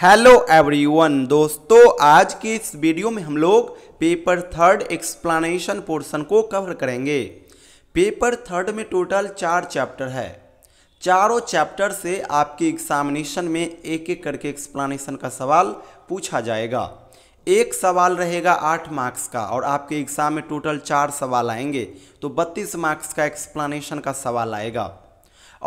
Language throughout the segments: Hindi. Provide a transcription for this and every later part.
हेलो एवरीवन दोस्तों आज के इस वीडियो में हम लोग पेपर थर्ड एक्सप्लेनेशन पोर्शन को कवर करेंगे पेपर थर्ड में टोटल चार चैप्टर है चारों चैप्टर से आपके एग्जामिनेशन में एक एक करके एक्सप्लेनेशन का सवाल पूछा जाएगा एक सवाल रहेगा आठ मार्क्स का और आपके एग्ज़ाम में टोटल चार सवाल आएंगे तो बत्तीस मार्क्स का एक्सप्लानशन का सवाल आएगा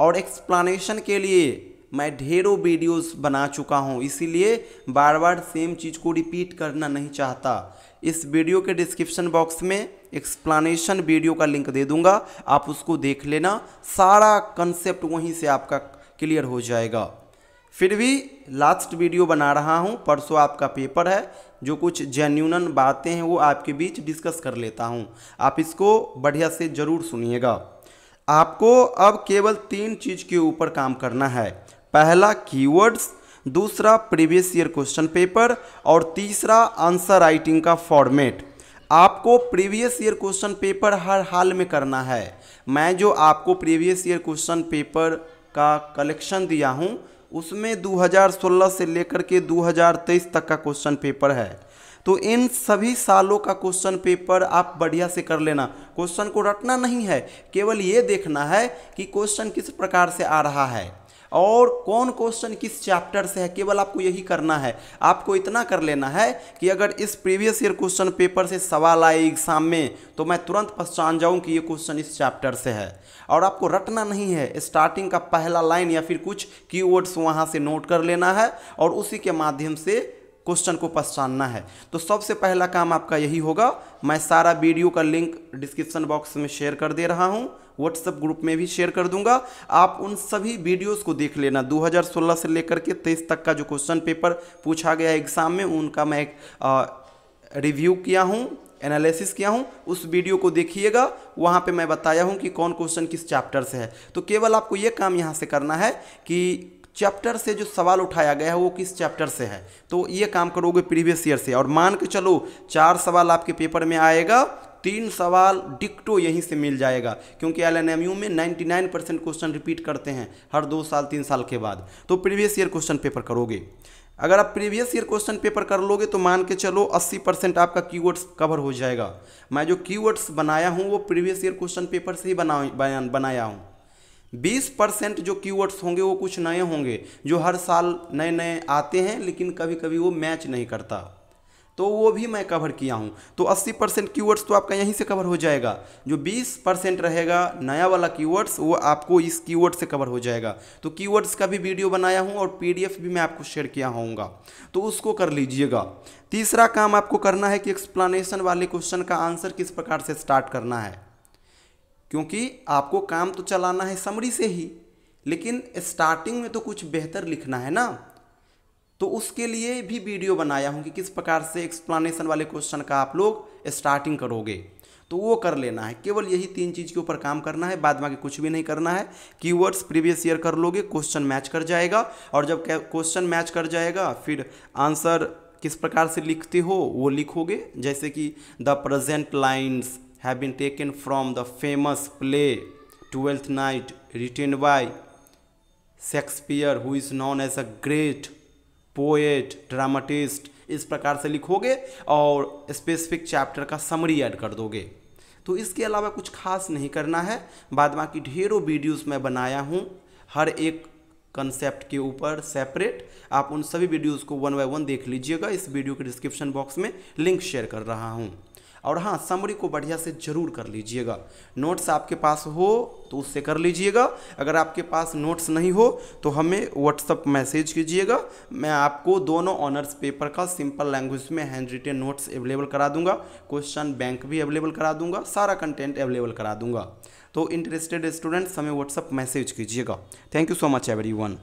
और एक्सप्लानशन के लिए मैं ढेरों वीडियोस बना चुका हूँ इसीलिए बार बार सेम चीज़ को रिपीट करना नहीं चाहता इस वीडियो के डिस्क्रिप्शन बॉक्स में एक्सप्लानेशन वीडियो का लिंक दे दूंगा आप उसको देख लेना सारा कंसेप्ट वहीं से आपका क्लियर हो जाएगा फिर भी लास्ट वीडियो बना रहा हूँ परसों आपका पेपर है जो कुछ जेन्यून बातें हैं वो आपके बीच डिस्कस कर लेता हूँ आप इसको बढ़िया से ज़रूर सुनिएगा आपको अब केवल तीन चीज़ के ऊपर काम करना है पहला कीवर्ड्स दूसरा प्रीवियस ईयर क्वेश्चन पेपर और तीसरा आंसर राइटिंग का फॉर्मेट आपको प्रीवियस ईयर क्वेश्चन पेपर हर हाल में करना है मैं जो आपको प्रीवियस ईयर क्वेश्चन पेपर का कलेक्शन दिया हूँ उसमें 2016 से लेकर के 2023 तक का क्वेश्चन पेपर है तो इन सभी सालों का क्वेश्चन पेपर आप बढ़िया से कर लेना क्वेश्चन को रटना नहीं है केवल ये देखना है कि क्वेश्चन किस प्रकार से आ रहा है और कौन क्वेश्चन किस चैप्टर से है केवल आपको यही करना है आपको इतना कर लेना है कि अगर इस प्रीवियस ईयर क्वेश्चन पेपर से सवाल आए एग्जाम में तो मैं तुरंत पहचान जाऊं कि ये क्वेश्चन इस चैप्टर से है और आपको रटना नहीं है स्टार्टिंग का पहला लाइन या फिर कुछ की वर्ड्स वहाँ से नोट कर लेना है और उसी के माध्यम से क्वेश्चन को पहचानना है तो सबसे पहला काम आपका यही होगा मैं सारा वीडियो का लिंक डिस्क्रिप्शन बॉक्स में शेयर कर दे रहा हूँ व्हाट्सएप ग्रुप में भी शेयर कर दूंगा आप उन सभी वीडियोस को देख लेना 2016 से लेकर के 23 तक का जो क्वेश्चन पेपर पूछा गया एग्जाम में उनका मैं एक रिव्यू किया हूँ एनालिसिस किया हूँ उस वीडियो को देखिएगा वहाँ पे मैं बताया हूँ कि कौन क्वेश्चन किस चैप्टर से है तो केवल आपको ये काम यहाँ से करना है कि चैप्टर से जो सवाल उठाया गया है वो किस चैप्टर से है तो ये काम करोगे प्रीवियस ईयर से और मान के चलो चार सवाल आपके पेपर में आएगा तीन सवाल डिक्टो यहीं से मिल जाएगा क्योंकि एल में 99 परसेंट क्वेश्चन रिपीट करते हैं हर दो साल तीन साल के बाद तो प्रीवियस ईयर क्वेश्चन पेपर करोगे अगर आप प्रीवियस ईयर क्वेश्चन पेपर कर लोगे तो मान के चलो 80 परसेंट आपका कीवर्ड्स कवर हो जाएगा मैं जो कीवर्ड्स बनाया हूँ वो प्रीवियस ईयर क्वेश्चन पेपर से ही बना बनाया हूँ बीस परसेंट जो कीवर्ड्स होंगे वो कुछ नए होंगे जो हर साल नए नए आते हैं लेकिन कभी कभी वो मैच नहीं करता तो वो भी मैं कवर किया हूँ तो 80 परसेंट कीवर्ड्स तो आपका यहीं से कवर हो जाएगा जो 20 परसेंट रहेगा नया वाला कीवर्ड्स वो आपको इस कीवर्ड से कवर हो जाएगा तो कीवर्ड्स का भी वीडियो बनाया हूँ और पी भी मैं आपको शेयर किया होऊंगा तो उसको कर लीजिएगा तीसरा काम आपको करना है कि एक्सप्लानशन वाले क्वेश्चन का आंसर किस प्रकार से स्टार्ट करना है क्योंकि आपको काम तो चलाना है समरी से ही लेकिन स्टार्टिंग में तो कुछ बेहतर लिखना है ना तो उसके लिए भी वीडियो बनाया हूँ कि किस प्रकार से एक्सप्लानेशन वाले क्वेश्चन का आप लोग स्टार्टिंग करोगे तो वो कर लेना है केवल यही तीन चीज़ के ऊपर काम करना है बाद में कुछ भी नहीं करना है कीवर्ड्स प्रीवियस ईयर कर लोगे क्वेश्चन मैच कर जाएगा और जब क्वेश्चन मैच कर जाएगा फिर आंसर किस प्रकार से लिखते हो वो लिखोगे जैसे कि the present lines have been taken from the famous play Twelfth Night written by Shakespeare who is known as a great poet dramatist इस प्रकार से लिखोगे और स्पेसिफिक चैप्टर का समरी ऐड कर दोगे तो इसके अलावा कुछ खास नहीं करना है बाद बाकी ढेरों वीडियोस मैं बनाया हूँ हर एक कंसेप्ट के ऊपर सेपरेट आप उन सभी वीडियोस को वन बाय वन देख लीजिएगा इस वीडियो के डिस्क्रिप्शन बॉक्स में लिंक शेयर कर रहा हूँ और हाँ समरी को बढ़िया से जरूर कर लीजिएगा नोट्स आपके पास हो तो उससे कर लीजिएगा अगर आपके पास नोट्स नहीं हो तो हमें व्हाट्सअप मैसेज कीजिएगा मैं आपको दोनों ऑनर्स पेपर का सिंपल लैंग्वेज में हैंड रिटेन नोट्स अवेलेबल करा दूंगा क्वेश्चन बैंक भी अवेलेबल करा दूंगा सारा कंटेंट अवेलेबल करा दूंगा तो इंटरेस्टेड स्टूडेंट्स हमें व्हाट्सअप मैसेज कीजिएगा thank you so much every